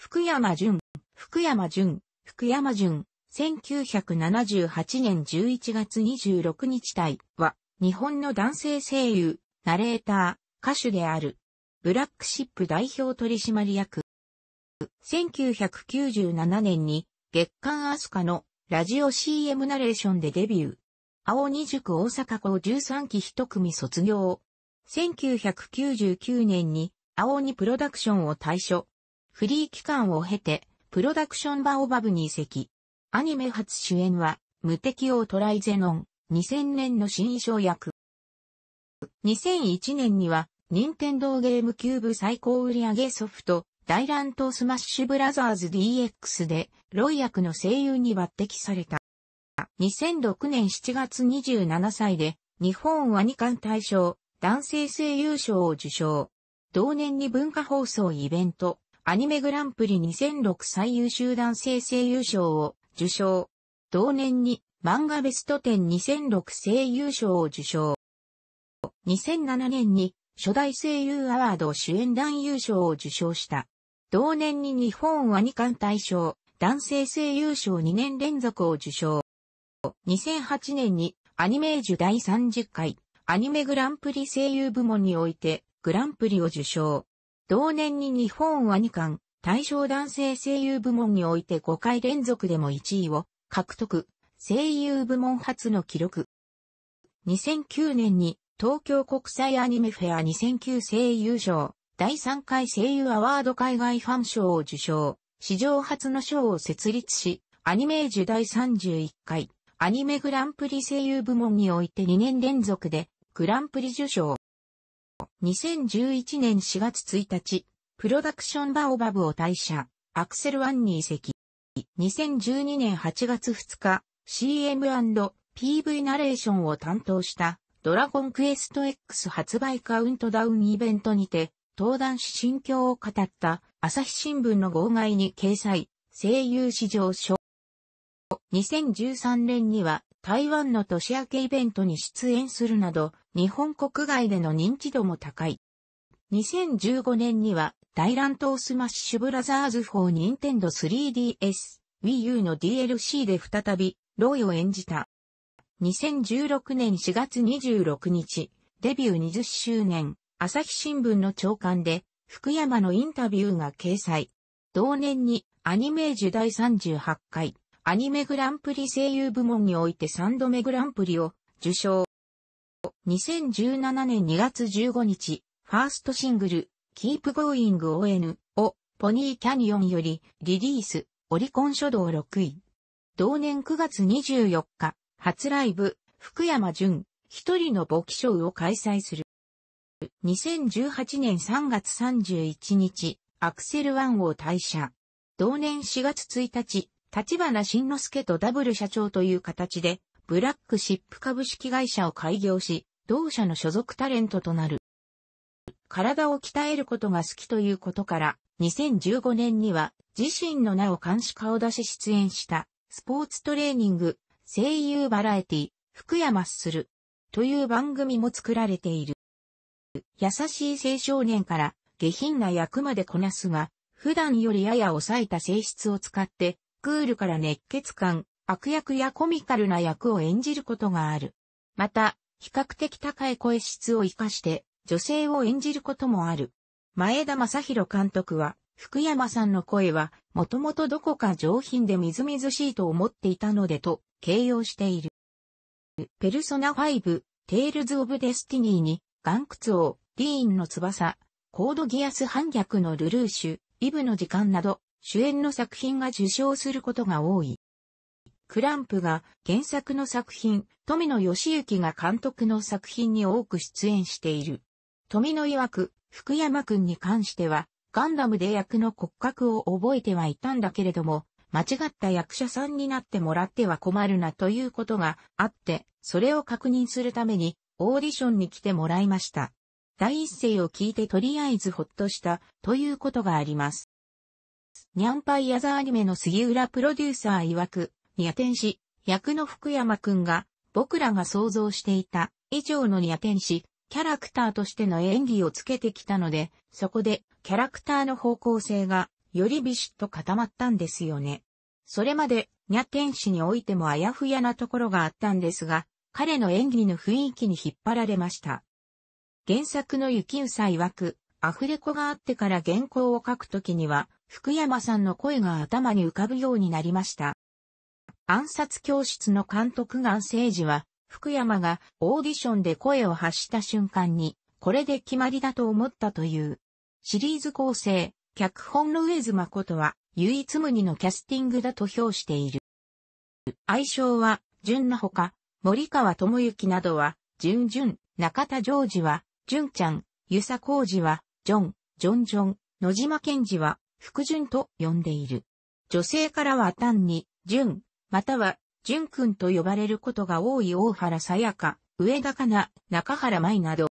福山淳、福山淳、福山淳、1978年11月26日体は、日本の男性声優、ナレーター、歌手である。ブラックシップ代表取締役。1997年に、月刊アスカのラジオ CM ナレーションでデビュー。青二塾大阪校13期一組卒業。1999年に、青二プロダクションを退所。フリー期間を経て、プロダクションバオバブに移籍。アニメ初主演は、無敵王トライゼノン、2000年の新衣装役。2001年には、任天堂ゲームキューブ最高売上ソフト、大乱闘スマッシュブラザーズ DX で、ロイ役の声優に抜擢された。2006年7月27歳で、日本ワニカン大賞、男性声優賞を受賞。同年に文化放送イベント、アニメグランプリ2006最優秀男性声優賞を受賞。同年に漫画ベスト10 2006声優賞を受賞。2007年に初代声優アワード主演男優賞を受賞した。同年に日本アニカン大賞、男性声優賞2年連続を受賞。2008年にアニメージュ第30回アニメグランプリ声優部門においてグランプリを受賞。同年に日本は2冠、対象男性声優部門において5回連続でも1位を獲得、声優部門初の記録。2009年に東京国際アニメフェア2009声優賞、第3回声優アワード海外ファン賞を受賞、史上初の賞を設立し、アニメージュ第31回、アニメグランプリ声優部門において2年連続で、グランプリ受賞。2011年4月1日、プロダクションバオバブを退社、アクセルワンに移籍。2012年8月2日、CM&PV ナレーションを担当したドラゴンクエスト X 発売カウントダウンイベントにて、登壇し心境を語った朝日新聞の号外に掲載、声優史上賞。2013年には台湾の年明けイベントに出演するなど、日本国外での認知度も高い。2015年には、大乱闘スマッシュブラザーズ4ニンテンド 3DS、Wii U の DLC で再び、ロイを演じた。2016年4月26日、デビュー20周年、朝日新聞の長官で、福山のインタビューが掲載。同年に、アニメージュ第38回、アニメグランプリ声優部門において3度目グランプリを受賞。2017年2月15日、ファーストシングル、Keep Going ON をポニーキャニオンよりリリース、オリコン書道6位。同年9月24日、初ライブ、福山淳、一人の簿記賞を開催する。2018年3月31日、アクセルワンを退社。同年4月1日、立花慎之介とダブル社長という形で、ブラックシップ株式会社を開業し、同社の所属タレントとなる。体を鍛えることが好きということから、2015年には自身の名を監視顔出し出演したスポーツトレーニング、声優バラエティ、福山するという番組も作られている。優しい青少年から下品な役までこなすが、普段よりやや抑えた性質を使ってクールから熱血感、悪役やコミカルな役を演じることがある。また、比較的高い声質を活かして、女性を演じることもある。前田正宏監督は、福山さんの声は、もともとどこか上品でみずみずしいと思っていたのでと、形容している。ペルソナ5、テイルズ・オブ・デスティニーに、岩窟王、ディーンの翼、コードギアス反逆のルルーシュ、イブの時間など、主演の作品が受賞することが多い。クランプが原作の作品、富野義行が監督の作品に多く出演している。富野曰く、福山くんに関しては、ガンダムで役の骨格を覚えてはいたんだけれども、間違った役者さんになってもらっては困るなということがあって、それを確認するためにオーディションに来てもらいました。第一声を聞いてとりあえずほっとしたということがあります。ニャンパイヤザアニメの杉浦プロデューサー曰く、ニャ天使、役の福山くんが、僕らが想像していた、以上のニャ天使、キャラクターとしての演技をつけてきたので、そこで、キャラクターの方向性が、よりビシッと固まったんですよね。それまで、ニャ天使においてもあやふやなところがあったんですが、彼の演技の雰囲気に引っ張られました。原作の雪うさ曰く、アフレコがあってから原稿を書くときには、福山さんの声が頭に浮かぶようになりました。暗殺教室の監督が政治は、福山がオーディションで声を発した瞬間に、これで決まりだと思ったという。シリーズ構成、脚本の上津誠は、唯一無二のキャスティングだと評している。愛称は、純なほか、森川智之などは、純純、中田ジョージは、純ちゃん、遊佐浩二は、ジョン、ジョンジョン、野島健二は、福順と呼んでいる。女性からは単に、純、または、純君と呼ばれることが多い大原さやか、上田かな、中原舞など、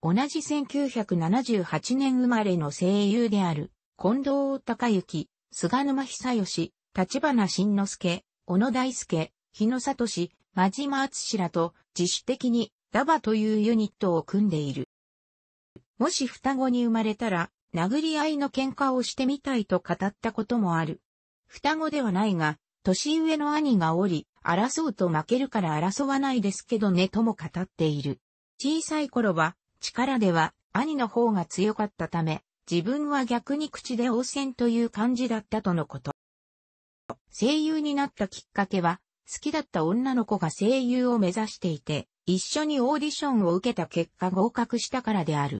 同じ1978年生まれの声優である、近藤隆之、菅沼久義、立花慎之介、小野大輔、日野里志、真島敦らと自主的にダバというユニットを組んでいる。もし双子に生まれたら、殴り合いの喧嘩をしてみたいと語ったこともある。双子ではないが、年上の兄がおり、争うと負けるから争わないですけどねとも語っている。小さい頃は、力では兄の方が強かったため、自分は逆に口で応戦という感じだったとのこと。声優になったきっかけは、好きだった女の子が声優を目指していて、一緒にオーディションを受けた結果合格したからである。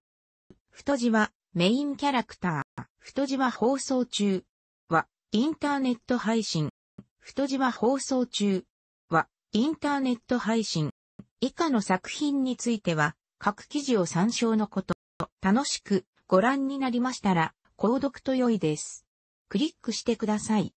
太字はメインキャラクター、太字は放送中は、インターネット配信。太字は放送中は、インターネット配信。以下の作品については、各記事を参照のこと、楽しくご覧になりましたら、購読と良いです。クリックしてください。